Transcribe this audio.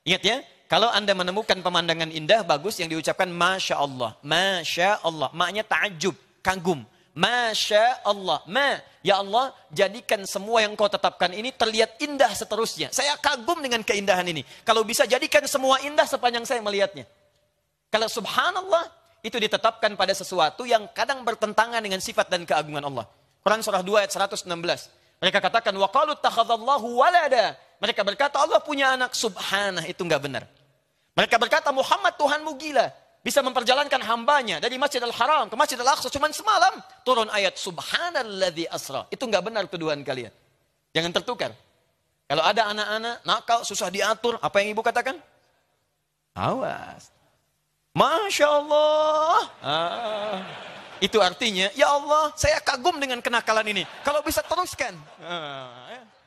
Ingat ya, kalau Anda menemukan pemandangan indah bagus yang diucapkan Masya Allah. Masya Allah. Maknya ta'ajub, kagum. Masya Allah. Ma, ya Allah jadikan semua yang kau tetapkan ini terlihat indah seterusnya. Saya kagum dengan keindahan ini. Kalau bisa jadikan semua indah sepanjang saya melihatnya. Kalau subhanallah itu ditetapkan pada sesuatu yang kadang bertentangan dengan sifat dan keagungan Allah. Quran surah 2 ayat 116. Mereka katakan, وَقَالُوا اتَّخَذَ اللَّهُ وَلَدًا mereka berkata Allah punya anak subhanah itu nggak benar. Mereka berkata Muhammad Tuhanmu gila. Bisa memperjalankan hambanya dari Masjid Al-Haram ke Masjid Al-Aqsa cuma semalam. Turun ayat subhanalladzi asra. Itu nggak benar tuduhan kalian. Jangan tertukar. Kalau ada anak-anak nakal, susah diatur, apa yang ibu katakan? Awas. Masya Allah. Ah. Itu artinya, ya Allah, saya kagum dengan kenakalan ini. Kalau bisa teruskan. Ah. Ya.